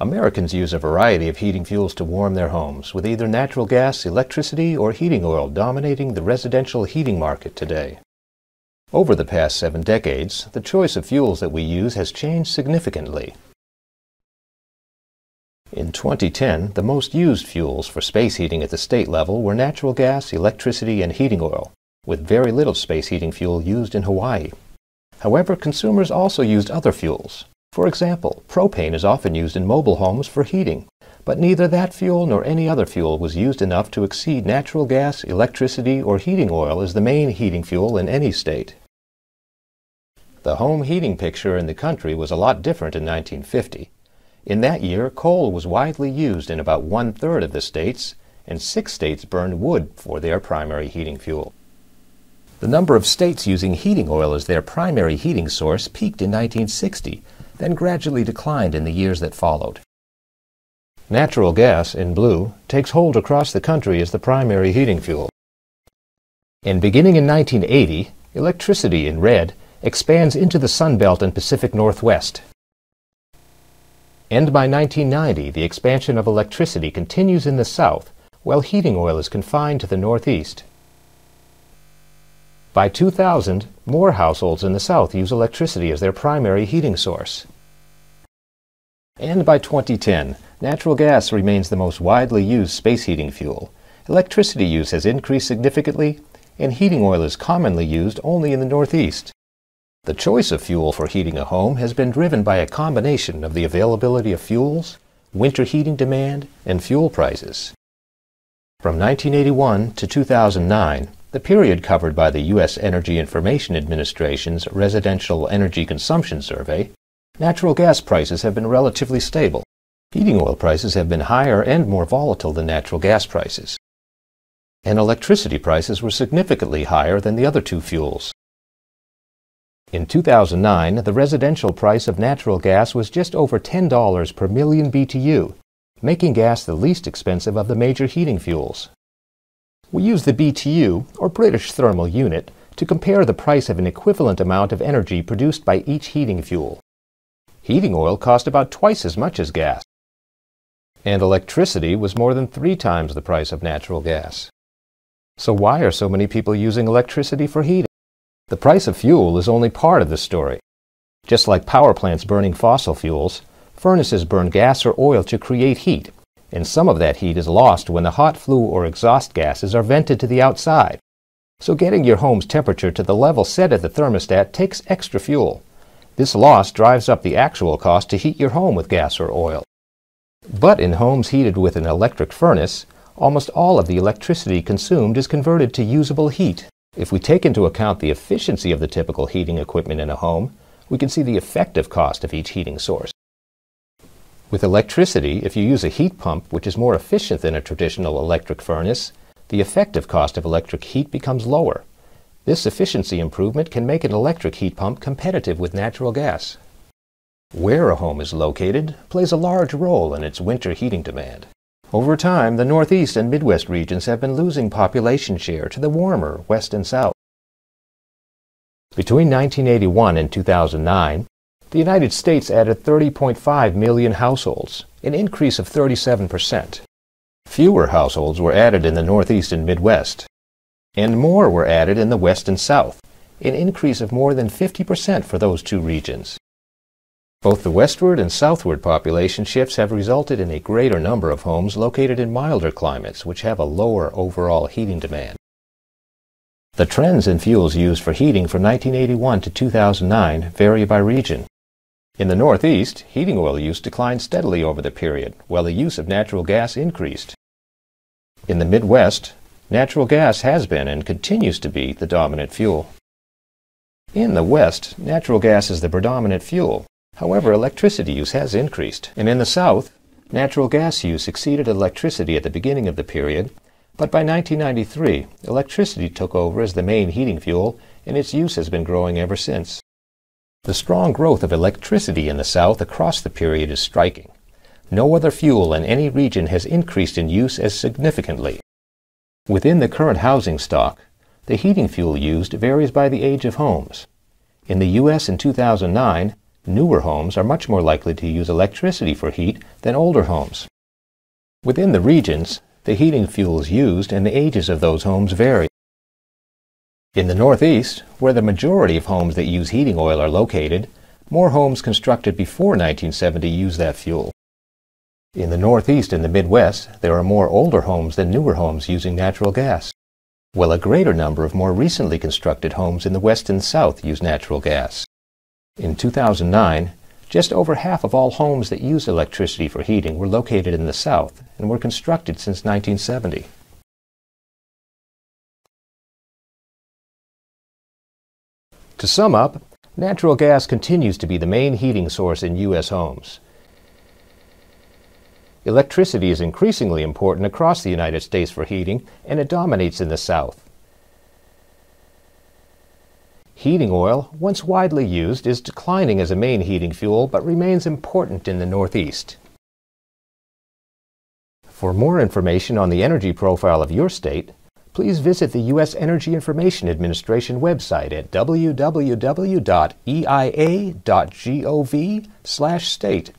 Americans use a variety of heating fuels to warm their homes, with either natural gas, electricity, or heating oil dominating the residential heating market today. Over the past seven decades, the choice of fuels that we use has changed significantly. In 2010, the most used fuels for space heating at the state level were natural gas, electricity, and heating oil, with very little space heating fuel used in Hawaii. However, consumers also used other fuels, for example, propane is often used in mobile homes for heating, but neither that fuel nor any other fuel was used enough to exceed natural gas, electricity, or heating oil as the main heating fuel in any state. The home heating picture in the country was a lot different in 1950. In that year, coal was widely used in about one third of the states, and six states burned wood for their primary heating fuel. The number of states using heating oil as their primary heating source peaked in 1960 then gradually declined in the years that followed. Natural gas, in blue, takes hold across the country as the primary heating fuel. And beginning in 1980, electricity, in red, expands into the Sun Belt and Pacific Northwest. And by 1990, the expansion of electricity continues in the South, while heating oil is confined to the Northeast. By 2000, more households in the South use electricity as their primary heating source. And by 2010, natural gas remains the most widely used space heating fuel. Electricity use has increased significantly, and heating oil is commonly used only in the Northeast. The choice of fuel for heating a home has been driven by a combination of the availability of fuels, winter heating demand, and fuel prices. From 1981 to 2009, the period covered by the U.S. Energy Information Administration's Residential Energy Consumption Survey, natural gas prices have been relatively stable. Heating oil prices have been higher and more volatile than natural gas prices. And electricity prices were significantly higher than the other two fuels. In 2009, the residential price of natural gas was just over $10 per million BTU, making gas the least expensive of the major heating fuels. We use the BTU, or British Thermal Unit, to compare the price of an equivalent amount of energy produced by each heating fuel. Heating oil cost about twice as much as gas, and electricity was more than three times the price of natural gas. So why are so many people using electricity for heating? The price of fuel is only part of the story. Just like power plants burning fossil fuels, furnaces burn gas or oil to create heat and some of that heat is lost when the hot flue or exhaust gases are vented to the outside. So getting your home's temperature to the level set at the thermostat takes extra fuel. This loss drives up the actual cost to heat your home with gas or oil. But in homes heated with an electric furnace, almost all of the electricity consumed is converted to usable heat. If we take into account the efficiency of the typical heating equipment in a home, we can see the effective cost of each heating source. With electricity, if you use a heat pump, which is more efficient than a traditional electric furnace, the effective cost of electric heat becomes lower. This efficiency improvement can make an electric heat pump competitive with natural gas. Where a home is located plays a large role in its winter heating demand. Over time, the Northeast and Midwest regions have been losing population share to the warmer West and South. Between 1981 and 2009, the United States added 30.5 million households, an increase of 37%. Fewer households were added in the Northeast and Midwest, and more were added in the West and South, an increase of more than 50% for those two regions. Both the westward and southward population shifts have resulted in a greater number of homes located in milder climates, which have a lower overall heating demand. The trends in fuels used for heating from 1981 to 2009 vary by region. In the Northeast, heating oil use declined steadily over the period, while the use of natural gas increased. In the Midwest, natural gas has been and continues to be the dominant fuel. In the West, natural gas is the predominant fuel. However, electricity use has increased, and in the South, natural gas use exceeded electricity at the beginning of the period, but by 1993, electricity took over as the main heating fuel, and its use has been growing ever since. The strong growth of electricity in the South across the period is striking. No other fuel in any region has increased in use as significantly. Within the current housing stock, the heating fuel used varies by the age of homes. In the U.S. in 2009, newer homes are much more likely to use electricity for heat than older homes. Within the regions, the heating fuels used and the ages of those homes vary. In the Northeast, where the majority of homes that use heating oil are located, more homes constructed before 1970 use that fuel. In the Northeast and the Midwest, there are more older homes than newer homes using natural gas, while a greater number of more recently constructed homes in the West and South use natural gas. In 2009, just over half of all homes that use electricity for heating were located in the South and were constructed since 1970. To sum up, natural gas continues to be the main heating source in U.S. homes. Electricity is increasingly important across the United States for heating, and it dominates in the South. Heating oil, once widely used, is declining as a main heating fuel but remains important in the Northeast. For more information on the energy profile of your state, please visit the U.S. Energy Information Administration website at www.eia.gov/state